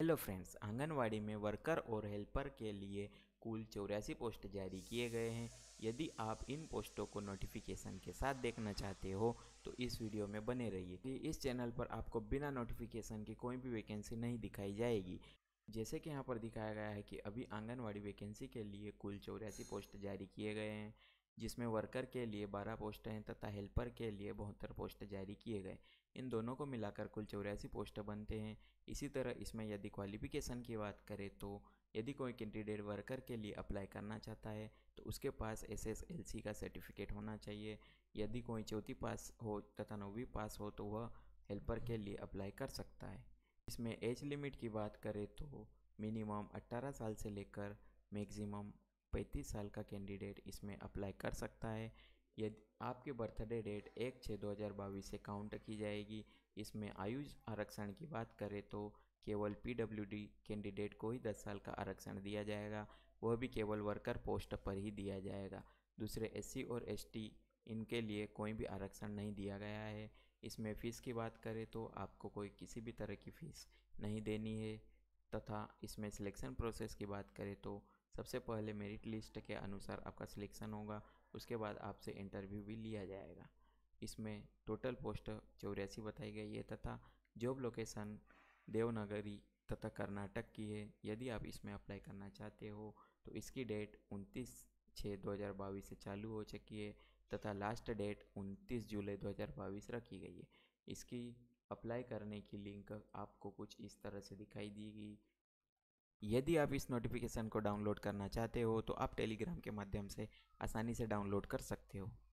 hello friends anganwadi में worker और helper के लिए कुल चौरासी पोस्ट जारी किए गए हैं यदि आप इन पोस्टों को नोटिफिकेशन के साथ देखना चाहते हो तो इस वीडियो में बने रहिए इस चैनल पर आपको बिना नोटिफिकेशन के कोई भी वैकेंसी नहीं दिखाई जाएगी जैसे कि यहाँ पर दिखाया गया है कि अभी आंगनवाड़ी वैकेंसी के लिए कुल चौरासी पोस्ट जारी किए गए हैं जिसमें वर्कर के लिए बारह पोस्ट हैं तथा हेल्पर के लिए बहत्तर पोस्ट जारी किए गए इन दोनों को मिलाकर कुल चौरासी पोस्ट बनते हैं इसी तरह इसमें यदि क्वालिफिकेशन की बात करें तो यदि कोई कैंडिडेट वर्कर के लिए अप्लाई करना चाहता है तो उसके पास एस एस एल सी का सर्टिफिकेट होना चाहिए यदि कोई चौथी पास हो तथा नौवीं पास हो तो वह हेल्पर के लिए अप्लाई कर सकता है इसमें एज लिमिट की बात करें तो मिनिमम 18 साल से लेकर मैक्सिमम पैंतीस साल का कैंडिडेट इसमें अप्लाई कर सकता है यदि आपकी बर्थडे डेट एक छः दो हज़ार बाईस से काउंट की जाएगी इसमें आयु आरक्षण की बात करें तो केवल पीडब्ल्यूडी कैंडिडेट को ही दस साल का आरक्षण दिया जाएगा वह भी केवल वर्कर पोस्ट पर ही दिया जाएगा दूसरे एससी और एसटी इनके लिए कोई भी आरक्षण नहीं दिया गया है इसमें फ़ीस की बात करें तो आपको कोई किसी भी तरह की फ़ीस नहीं देनी है तथा इसमें सिलेक्शन प्रोसेस की बात करें तो सबसे पहले मेरिट लिस्ट के अनुसार आपका सिलेक्शन होगा उसके बाद आपसे इंटरव्यू भी लिया जाएगा इसमें टोटल पोस्ट चौरासी बताई गई है तथा जॉब लोकेशन देवनगरी तथा कर्नाटक की है यदि आप इसमें अप्लाई करना चाहते हो तो इसकी डेट 29 छः 2022 से चालू हो चुकी है तथा लास्ट डेट 29 जुलाई 2022 रखी गई है इसकी अप्लाई करने की लिंक आपको कुछ इस तरह से दिखाई देगी यदि आप इस नोटिफिकेशन को डाउनलोड करना चाहते हो तो आप टेलीग्राम के माध्यम से आसानी से डाउनलोड कर सकते हो